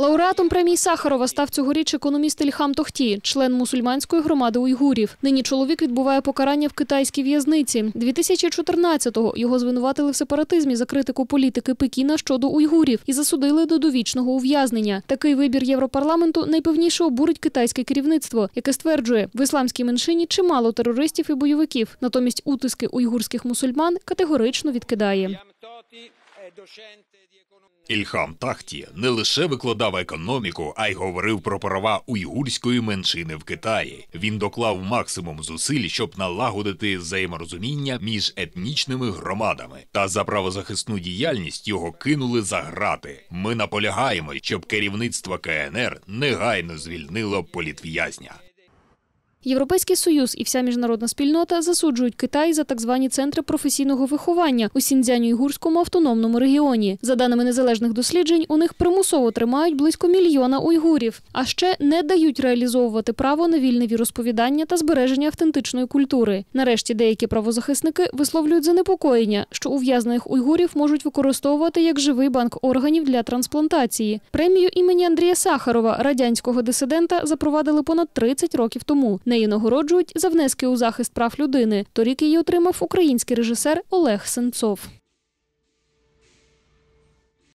Лауреатом премії Сахарова став цьогоріч економіст Ільхам Тохті, член мусульманської громади уйгурів. Нині чоловік відбуває покарання в китайській в'язниці. 2014-го його звинуватили в сепаратизмі за критику політики Пекіна щодо уйгурів і засудили до довічного ув'язнення. Такий вибір Європарламенту найпевніше обурить китайське керівництво, яке стверджує, в ісламській меншині чимало терористів і бойовиків. Натомість утиски уйгурських мусульман категорично відкидає. Ільхам Тахті не лише викладав економіку, а й говорив про права уйгурської меншини в Китаї. Він доклав максимум зусиль, щоб налагодити взаєморозуміння між етнічними громадами. Та за правозахисну діяльність його кинули за грати. Ми наполягаємо, щоб керівництво КНР негайно звільнило політв'язня. Європейський союз і вся міжнародна спільнота засуджують Китай за так звані центри професійного виховання у Сіньцзянь-Уйгурському автономному регіоні. За даними незалежних досліджень, у них примусово тримають близько мільйона уйгурів, а ще не дають реалізовувати право на вільне віросповідання та збереження автентичної культури. Нарешті деякі правозахисники висловлюють занепокоєння, що ув'язнених уйгурів можуть використовувати як живий банк органів для трансплантації. Премію імені Андрія Сахарова радянського дисидента запровадили понад 30 років тому. Нею нагороджують за внески у захист прав людини. Торік її отримав український режисер Олег Сенцов.